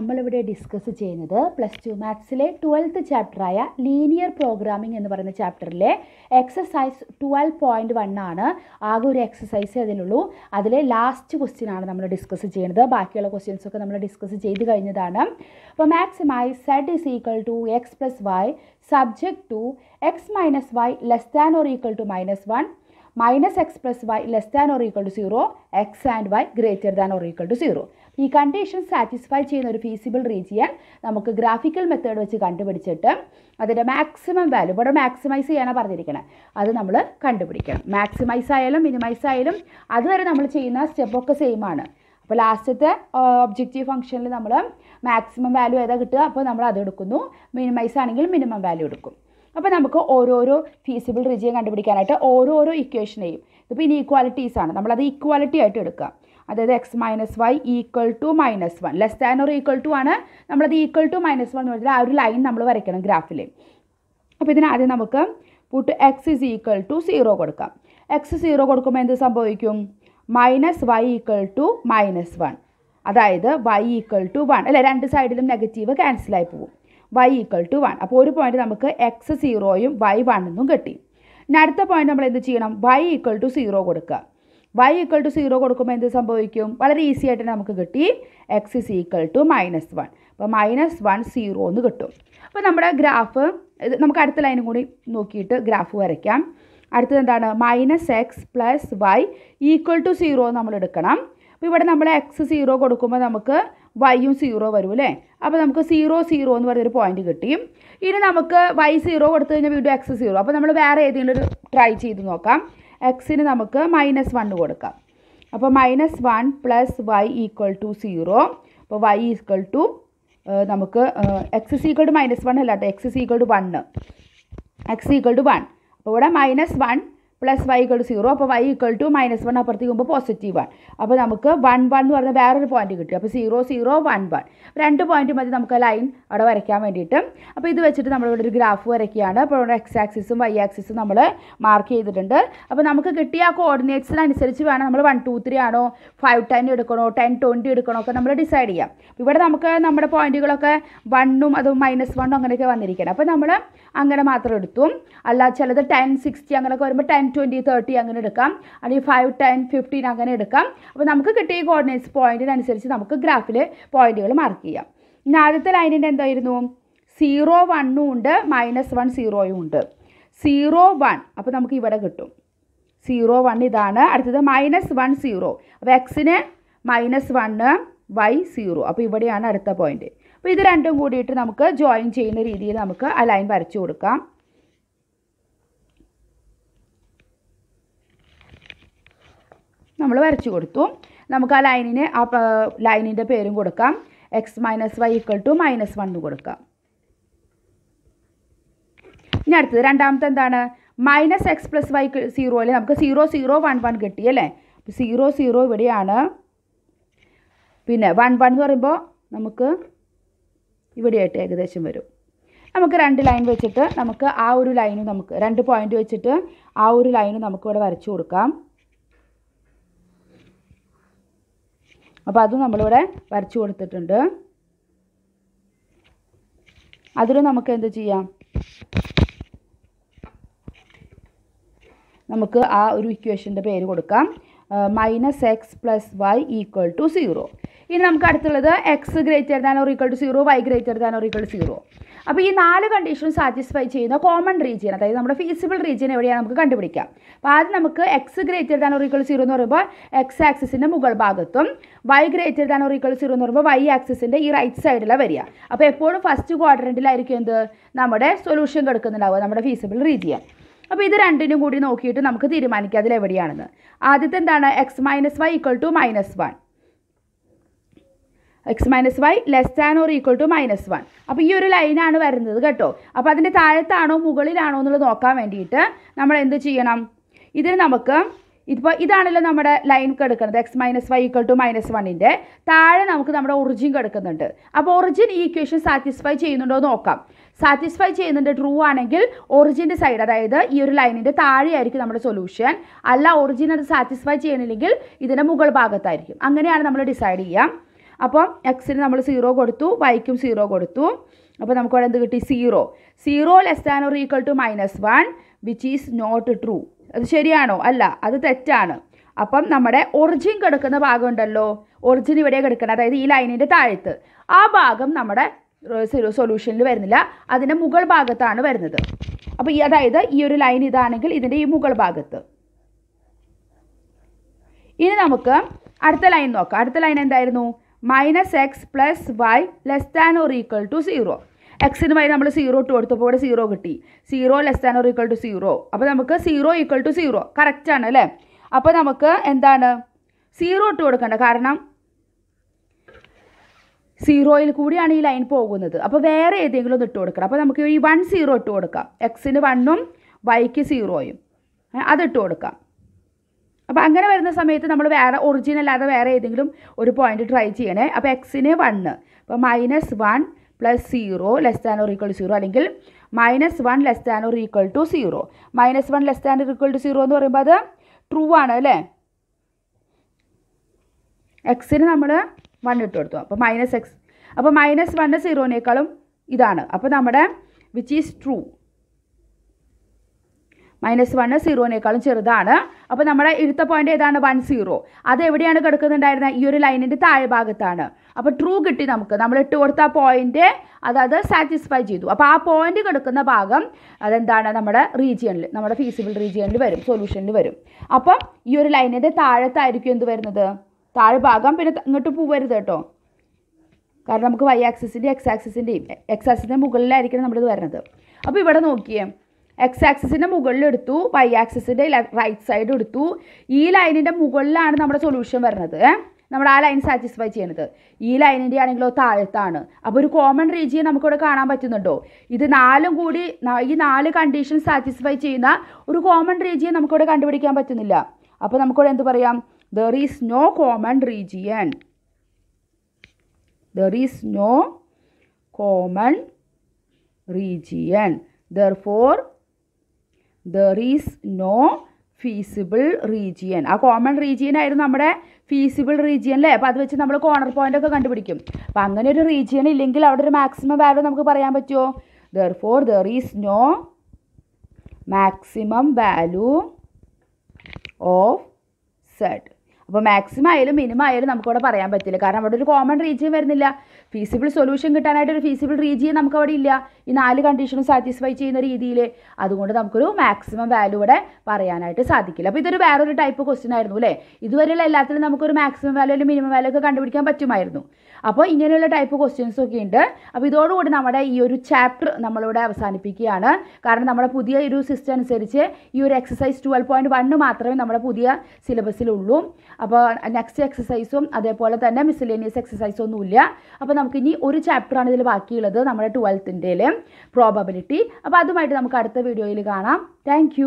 നമ്മളിവിടെ ഡിസ്കസ് ചെയ്യുന്നത് plus two മാത്സിലെ ട്വൽത്ത് ചാപ്റ്ററായ ലീനിയർ പ്രോഗ്രാമിംഗ് എന്ന് പറയുന്ന ചാപ്റ്ററിലെ എക്സസൈസ് ട്വൽവ് പോയിൻറ്റ് വൺ ആണ് ആകെ ഒരു എക്സസൈസ് അതിലുള്ളൂ അതിലെ ലാസ്റ്റ് ക്വസ്റ്റ്യൻ ആണ് നമ്മൾ ഡിസ്കസ് ചെയ്യുന്നത് ബാക്കിയുള്ള ക്വസ്റ്റ്യൻസ് ഒക്കെ നമ്മൾ ഡിസ്കസ് ചെയ്ത് കഴിഞ്ഞതാണ് അപ്പോൾ മാക്സിമായി Z is equal to X plus Y subject to X minus Y less than or equal to minus one minus X plus Y less than or equal to zero X and Y greater than or equal to zero ഈ condition satisfy ചെയ്യുന്ന ഒരു feasible region നമുക്ക് graphical method വെച്ച് കണ്ടുപിടിച്ചിട്ട് അതിൻ്റെ maximum value ഇവിടെ maximise ചെയ്യാനാണ് പറഞ്ഞിരിക്കുന്നത് അത് നമ്മൾ കണ്ടുപിടിക്കണം മാക്സിമൈസ് ആയാലും മിനിമൈസ് ആയാലും അതുവരെ നമ്മൾ ചെയ്യുന്ന സ്റ്റെപ്പൊക്കെ സെയിം ആണ് അപ്പോൾ ലാസ്റ്റത്തെ ഒബ്ജക്റ്റീവ് ഫംഗ്ഷനിൽ നമ്മൾ മാക്സിമം വാല്യൂ ഏതാ കിട്ടുക അപ്പോൾ നമ്മൾ അത് എടുക്കുന്നു മിനിമൈസ് ആണെങ്കിൽ മിനിമം വാല്യൂ എടുക്കും അപ്പോൾ നമുക്ക് ഓരോരോ ഫീസിബിൾ റീജിയൻ കണ്ടുപിടിക്കാനായിട്ട് ഓരോരോ ഇക്വേഷനെയും ഇതിപ്പോൾ ഇനീക്വാലിറ്റീസ് ആണ് നമ്മളത് ഈക്വാലിറ്റി ആയിട്ട് എടുക്കുക അതായത് X minus Y equal to minus one less than or equal to ആണ് നമ്മളത് ഈക്വൽ ടു മൈനസ് വൺ എന്ന് പറഞ്ഞാൽ ആ ഒരു ലൈൻ നമ്മൾ വരയ്ക്കണം ഗ്രാഫിൽ അപ്പോൾ ഇതിനാദ്യം നമുക്ക് put X is equal to zero കൊടുക്കാം എക്സ് സീറോ കൊടുക്കുമ്പോൾ എന്ത് സംഭവിക്കും minus Y equal to minus one അതായത് വൈ ഈക്വൽ ടു വൺ അല്ലെ രണ്ട് സൈഡിലും നെഗറ്റീവ് ക്യാൻസലായി പോകും വൈ ഈക്വൽ ടു വൺ അപ്പോൾ ഒരു പോയിന്റ് നമുക്ക് എക്സ് സീറോയും വൈ വണ്ണെന്നും കിട്ടി ഇനി അടുത്ത പോയിന്റ് നമ്മൾ എന്ത് ചെയ്യണം വൈ ഈക്വൽ ടു സീറോ കൊടുക്കുക വൈ ഈക്വൽ ടു സീറോ കൊടുക്കുമ്പോൾ എന്ത് സംഭവിക്കും വളരെ ഈസി ആയിട്ട് തന്നെ നമുക്ക് കിട്ടി X is equal to minus one അപ്പോൾ മൈനസ് വൺ സീറോ എന്ന് കിട്ടും അപ്പോൾ നമ്മുടെ ഗ്രാഫ് നമുക്ക് അടുത്ത ലൈനും കൂടി നോക്കിയിട്ട് ഗ്രാഫ് വരയ്ക്കാം അടുത്തത് എന്താണ് minus X plus Y equal to zero നമ്മൾ എടുക്കണം അപ്പോൾ ഇവിടെ നമ്മൾ എക്സ് സീറോ കൊടുക്കുമ്പോൾ നമുക്ക് വൈയും സീറോ വരും അല്ലേ അപ്പോൾ നമുക്ക് സീറോ സീറോ എന്ന് പറഞ്ഞൊരു പോയിന്റ് കിട്ടി ഇനി നമുക്ക് വൈ സീറോ കൊടുത്തു കഴിഞ്ഞാൽ വീണ്ടും എക്സ് സീറോ അപ്പോൾ നമ്മൾ വേറെ ഏതെങ്കിലും ഒരു ട്രൈ ചെയ്ത് നോക്കാം എക്സിന് നമുക്ക് മൈനസ് വണ്ണ് കൊടുക്കാം അപ്പോൾ minus one plus Y equal to zero അപ്പോൾ വൈ ഈക്വൽ ടു നമുക്ക് X equal to minus one അല്ലാട്ടോ X equal to one X equal to one അപ്പോൾ ഇവിടെ minus one plus Y equal to zero അപ്പോൾ Y equal to minus one അപ്പുറത്തേക്ക് പോകുമ്പോൾ positive ആണ് അപ്പോൾ നമുക്ക് വൺ വൺ എന്ന് പറഞ്ഞാൽ വേറൊരു പോയിന്റ് കിട്ടും അപ്പോൾ സീറോ സീറോ വൺ വൺ രണ്ട് പോയിന്റ് മതി നമുക്ക് ലൈൻ അവിടെ വരയ്ക്കാൻ വേണ്ടിയിട്ട് അപ്പോൾ ഇത് വെച്ചിട്ട് നമ്മളിവിടെ ഒരു ഗ്രാഫ് വരയ്ക്കുകയാണ് അപ്പോൾ ഇവിടെ എക്സ് ആക്സിസും വൈ ആക്സിസും നമ്മൾ മാർക്ക് ചെയ്തിട്ടുണ്ട് അപ്പോൾ നമുക്ക് കിട്ടിയ ആ കോർഡിനേറ്റ്സിനനുസരിച്ച് വേണം നമ്മൾ വൺ ടു ത്രീ ആണോ ഫൈവ് ടെൻ എടുക്കണോ ടെൻ ട്വൻറ്റി എടുക്കണോ ഒക്കെ നമ്മൾ ഡിസൈഡ് ചെയ്യാം ഇവിടെ നമുക്ക് നമ്മുടെ പോയിന്റുകളൊക്കെ വണ്ണും അതും മൈനസ് വണ്ണും അങ്ങനെയൊക്കെ വന്നിരിക്കണം അപ്പോൾ നമ്മൾ അങ്ങനെ മാത്രം എടുത്തു അല്ല ചിലത് ടെൻ സിക്സ്റ്റി അങ്ങനെയൊക്കെ വരുമ്പോൾ ടെൻ ട്വൻറ്റി തേർട്ടി അങ്ങനെ എടുക്കാം അല്ലെങ്കിൽ ഫൈവ് ടെൻ ഫിഫ്റ്റീൻ അങ്ങനെ എടുക്കാം അപ്പോൾ നമുക്ക് കിട്ടിയ കോർഡിനേറ്റ്സ് പോയിൻറ്റിനനുസരിച്ച് നമുക്ക് ഗ്രാഫിൽ പോയിൻറ്റുകൾ മാർക്ക് ചെയ്യാം ഇനി ആദ്യത്തെ ലൈനിൻ്റെ എന്തായിരുന്നു സീറോ വണ്ണും ഉണ്ട് മൈനസ് വൺ സീറോയും ഉണ്ട് സീറോ വൺ അപ്പോൾ നമുക്ക് ഇവിടെ കിട്ടും സീറോ വൺ ഇതാണ് അടുത്തത് മൈനസ് വൺ സീറോ അപ്പോൾ എക്സിന് മൈനസ് വണ്ണ് വൈ സീറോ അപ്പോൾ ഇവിടെയാണ് അടുത്ത പോയിൻറ്റ് അപ്പോൾ ഇത് രണ്ടും കൂടിയിട്ട് നമുക്ക് ജോയിൻ ചെയ്യുന്ന രീതിയിൽ നമുക്ക് ആ ലൈൻ വരച്ചു കൊടുക്കാം നമ്മൾ വരച്ചു കൊടുത്തു നമുക്ക് ആ ലൈനിന് ആ ലൈനിൻ്റെ പേരും കൊടുക്കാം x minus Y equal to minus one കൊടുക്കാം ഇനി അടുത്തത് രണ്ടാമത്തെ എന്താണ് minus X plus y zero അല്ലേ നമുക്ക് സീറോ സീറോ വൺ വൺ കിട്ടി അല്ലേ സീറോ സീറോ ഇവിടെയാണ് പിന്നെ വൺ വൺ എന്ന് പറയുമ്പോൾ നമുക്ക് ഇവിടെയായിട്ട് ഏകദേശം വരും നമുക്ക് രണ്ട് ലൈൻ വെച്ചിട്ട് നമുക്ക് ആ ഒരു ലൈനും നമുക്ക് രണ്ട് പോയിൻ്റ് വെച്ചിട്ട് ആ ഒരു ലൈനും നമുക്കിവിടെ വരച്ചു കൊടുക്കാം അപ്പോൾ അത് നമ്മളിവിടെ വരച്ചു കൊടുത്തിട്ടുണ്ട് അതിൽ നമുക്ക് എന്ത് ചെയ്യാം നമുക്ക് ആ ഒരു ഇക്വേഷൻ്റെ പേര് കൊടുക്കാം minus X plus Y equal to zero ഇനി നമുക്ക് അടുത്തുള്ളത് x greater than or equal to zero y greater than or equal to zero അപ്പോൾ ഈ നാല് കണ്ടീഷനും സാറ്റിസ്ഫൈ ചെയ്യുന്ന കോമൺ റീജിയൻ അതായത് നമ്മുടെ ഫീസിബിൾ റീജിയൻ എവിടെയാണ് നമുക്ക് കണ്ടുപിടിക്കാം അപ്പോൾ ആദ്യം നമുക്ക് എക്സ് ഗ്രേറ്റർ ദാൻ ഒരു സീറോ എന്ന് പറയുമ്പോൾ എക്സ് ആക്സിൻ്റെ മുകൾ ഭാഗത്തും വൈ ഗ്രേറ്റർ ദാൻ ഒരു സീറോ എന്ന് പറയുമ്പോൾ വൈ ആക്സിൻ്റെ ഈ റൈറ്റ് സൈഡിലാണ് വരിക അപ്പോൾ എപ്പോഴും ഫസ്റ്റ് ക്വാഡ്രൻറ്റിലായിരിക്കും എന്ത് നമ്മുടെ സൊല്യൂഷൻ കിടക്കുന്നുണ്ടാവുക നമ്മുടെ ഫീസിബിൾ റീജിയൻ അപ്പോൾ ഇത് രണ്ടിനും കൂടി നോക്കിയിട്ട് നമുക്ക് തീരുമാനിക്കാം അതിലെവിടെയാണെന്ന് ആദ്യത്തെ എന്താണ് x minus y equal to minus one x minus Y less than or equal to minus one അപ്പോൾ ഈ ഒരു ലൈനാണ് വരുന്നത് കേട്ടോ അപ്പോൾ അതിൻ്റെ താഴത്താണോ മുകളിലാണോ എന്നുള്ളത് നോക്കാൻ വേണ്ടിയിട്ട് നമ്മൾ എന്ത് ചെയ്യണം ഇതിന് നമുക്ക് ഇപ്പോൾ ഇതാണല്ലോ നമ്മുടെ ലൈൻ കെടുക്കുന്നത് x minus Y equal to minus വണ്ണിൻ്റെ താഴെ നമുക്ക് നമ്മുടെ ഒറിജിൻ കെടുക്കുന്നുണ്ട് അപ്പോൾ ഒറിജിൻ ഈ ഇക്വേഷൻ സാറ്റിസ്ഫൈ ചെയ്യുന്നുണ്ടോ എന്ന് നോക്കാം സാറ്റിസ്ഫൈ ചെയ്യുന്നുണ്ട് ട്രൂ ആണെങ്കിൽ ഒറിജിൻ്റെ സൈഡ് അതായത് ഈ ഒരു ലൈനിൻ്റെ താഴെയായിരിക്കും നമ്മുടെ സൊല്യൂഷൻ അല്ല ഒറിജിൻ അത് സാറ്റിസ്ഫൈ ചെയ്യണില്ലെങ്കിൽ ഇതിൻ്റെ മുകൾ ഭാഗത്തായിരിക്കും അങ്ങനെയാണ് നമ്മൾ ഡിസൈഡ് ചെയ്യുക അപ്പോൾ എക്സിന് നമ്മൾ സീറോ കൊടുത്തു വൈക്കും സീറോ കൊടുത്തു അപ്പോൾ നമുക്ക് അവിടെ എന്ത് കിട്ടി zero zero less than or equal to minus one which is not true അത് ശരിയാണോ അല്ല അത് തെറ്റാണ് അപ്പം നമ്മുടെ ഒറിജിൻ കിടക്കുന്ന ഭാഗം ഉണ്ടല്ലോ ഒറിജിൻ ഇവിടെ കിടക്കുന്നത് അതായത് ഈ ലൈനിൻ്റെ താഴത്ത് ആ ഭാഗം നമ്മുടെ സൊല്യൂഷനിൽ വരുന്നില്ല അതിൻ്റെ മുകൾ ഭാഗത്താണ് വരുന്നത് അപ്പോൾ ഈ അതായത് ഈ ഒരു ലൈൻ ഇതാണെങ്കിൽ ഇതിൻ്റെ ഈ മുകൾ ഭാഗത്ത് ഇനി നമുക്ക് അടുത്ത ലൈൻ നോക്കാം അടുത്ത ലൈൻ എന്തായിരുന്നു minus X plus Y less than or equal to zero എക്സിന് വൈ നമ്മൾ സീറോ ഇട്ട് കൊടുത്തപ്പോൾ ഇവിടെ സീറോ കിട്ടി zero less than or equal to zero അപ്പോൾ നമുക്ക് സീറോ ഈക്വൽ ടു സീറോ കറക്റ്റാണ് അല്ലേ അപ്പോൾ നമുക്ക് എന്താണ് സീറോ ഇട്ട് കൊടുക്കേണ്ട കാരണം സീറോയിൽ കൂടിയാണ് ഈ ലൈൻ പോകുന്നത് അപ്പോൾ വേറെ ഏതെങ്കിലും ഒന്ന് ഇട്ട് കൊടുക്കണം അപ്പോൾ നമുക്ക് ഈ വൺ സീറോ ഇട്ട് കൊടുക്കാം എക്സിന് വണ്ണും വൈക്ക് സീറോയും അതിട്ട് കൊടുക്കാം അപ്പോൾ അങ്ങനെ വരുന്ന സമയത്ത് നമ്മൾ വേറെ ഒറിജിനൽ അല്ലാതെ വേറെ ഏതെങ്കിലും ഒരു പോയിന്റ് ട്രൈ ചെയ്യണേ അപ്പോൾ എക്സിന് വണ്ണ് അപ്പോൾ minus one plus zero less than or equal zero അല്ലെങ്കിൽ minus one less than or equal to zero minus one less than equal to zero എന്ന് പറയുമ്പോൾ അത് ട്രൂ ആണ് അല്ലേ എക്സിന് നമ്മൾ വൺ ഇട്ട് കൊടുത്തു അപ്പോൾ മൈനസ് എക്സ് അപ്പോൾ മൈനസ് വണ്ണ് സീറോനേക്കാളും ഇതാണ് അപ്പോൾ നമ്മുടെ which is true minus one സീറോനേക്കാളും ചെറുതാണ് അപ്പോൾ നമ്മുടെ ഇടുത്ത പോയിന്റ് ഏതാണ് വൺ സീറോ അത് എവിടെയാണ് കിടക്കുന്നുണ്ടായിരുന്നത് ഈ ഒരു ലൈനിൻ്റെ താഴെ ഭാഗത്താണ് അപ്പോൾ ട്രൂ കിട്ടി നമുക്ക് നമ്മൾ ഇട്ട് കൊടുത്ത പോയിന്റ് അതായത് സാറ്റിസ്ഫൈ ചെയ്തു അപ്പോൾ ആ പോയിന്റ് കിടക്കുന്ന ഭാഗം അതെന്താണ് നമ്മുടെ റീജിയണിൽ നമ്മുടെ ഫീസിബിൾ റീജിയണിൽ വരും സൊല്യൂഷനിൽ വരും അപ്പം ഈ ഒരു ലൈനിൻ്റെ താഴത്തായിരിക്കും എന്ത് വരുന്നത് താഴെ ഭാഗം പിന്നെ ഇങ്ങോട്ട് പോവരുത് കേട്ടോ കാരണം നമുക്ക് വൈ ആക്സിസിൻ്റെ എക്സ് ആക്സിൻ്റെയും എക്സ് ആക്സിൻ്റെ മുകളിലായിരിക്കണം നമ്മളിത് വരുന്നത് അപ്പോൾ ഇവിടെ നോക്കിയേ എക്സ് ആക്സിസിൻ്റെ മുകളിൽ എടുത്തു വൈ ആക്സിൻ്റെ റൈറ്റ് സൈഡ് എടുത്തു ഈ ലൈനിൻ്റെ മുകളിലാണ് നമ്മുടെ സൊല്യൂഷൻ വരുന്നത് നമ്മൾ ആ ലൈൻ സാറ്റിസ്ഫൈ ചെയ്യണത് ഈ ലൈനിൻ്റെ ആണെങ്കിലോ താഴത്താണ് അപ്പോൾ ഒരു കോമൺ റീജിയൻ നമുക്കിവിടെ കാണാൻ പറ്റുന്നുണ്ടോ ഇത് നാലും കൂടി ഈ നാല് കണ്ടീഷൻ സാറ്റിസ്ഫൈ ചെയ്യുന്ന ഒരു കോമൺ റീജിയൻ നമുക്കിവിടെ കണ്ടുപിടിക്കാൻ പറ്റുന്നില്ല അപ്പോൾ നമുക്കിവിടെ എന്ത് പറയാം there is no common region there is no common region therefore there is no feasible region ആ കോമൺ റീജിയൻ ആയിരുന്നു നമ്മുടെ ഫീസിബിൾ റീജിയൻ അല്ലേ അപ്പോൾ അത് വെച്ച് നമ്മൾ കോർണർ പോയിന്റ് ഒക്കെ കണ്ടുപിടിക്കും അപ്പോൾ അങ്ങനെ ഒരു റീജിയൻ ഇല്ലെങ്കിൽ അവിടെ ഒരു മാക്സിമം വാല്യൂ നമുക്ക് പറയാൻ പറ്റുമോ therefore there is no maximum value of z അപ്പോൾ മാക്സിമം ആയാലും മിനിമം ആയാലും നമുക്കവിടെ പറയാൻ പറ്റില്ല കാരണം അവിടെ ഒരു കോമൺ റീജിയൻ വരുന്നില്ല ഫീസിബിൾ സൊല്യൂഷൻ കിട്ടാനായിട്ട് ഒരു ഫീസിബിൾ റീജിയൻ നമുക്കവിടെ ഇല്ല ഈ നാല് കണ്ടീഷനും സാറ്റിസ്ഫൈ ചെയ്യുന്ന രീതിയിൽ അതുകൊണ്ട് നമുക്കൊരു മാക്സിമം വാല്യൂ ഇവിടെ പറയാനായിട്ട് സാധിക്കില്ല അപ്പോൾ ഇതൊരു വേറൊരു ടൈപ്പ് ക്വസ്റ്റ്യൻ ആയിരുന്നു അല്ലേ ഇതുവരെയുള്ള എല്ലാത്തിലും നമുക്കൊരു മാക്സിമം വാല്യൂ അല്ലെങ്കിൽ മിനിമം വാല്യൂ ഒക്കെ കണ്ടുപിടിക്കാൻ പറ്റുമായിരുന്നു അപ്പോൾ ഇങ്ങനെയുള്ള ടൈപ്പ് ക്വസ്റ്റ്യൻസ് ഒക്കെ ഉണ്ട് അപ്പോൾ ഇതോടുകൂടി നമ്മുടെ ഈ ഒരു ചാപ്റ്റർ നമ്മളിവിടെ അവസാനിപ്പിക്കുകയാണ് കാരണം നമ്മുടെ പുതിയ ഒരു സിസ്റ്റം അനുസരിച്ച് ഈ ഒരു എക്സസൈസ് ട്വൽവ് പോയിൻറ്റ് വണ്ണ് മാത്രമേ നമ്മുടെ പുതിയ സിലബസിലുള്ളൂ അപ്പോൾ നെക്സ്റ്റ് എക്സസൈസും അതേപോലെ തന്നെ മിസ്സലേനിയസ് എക്സസൈസും ഒന്നുമില്ല അപ്പോൾ നമുക്ക് ഇനി ഒരു ചാപ്റ്ററാണ് ഇതിൽ ബാക്കിയുള്ളത് നമ്മുടെ ട്വൽത്തിൻ്റെ പ്രോബബിലിറ്റി അപ്പോൾ അതുമായിട്ട് നമുക്ക് അടുത്ത വീഡിയോയിൽ കാണാം താങ്ക്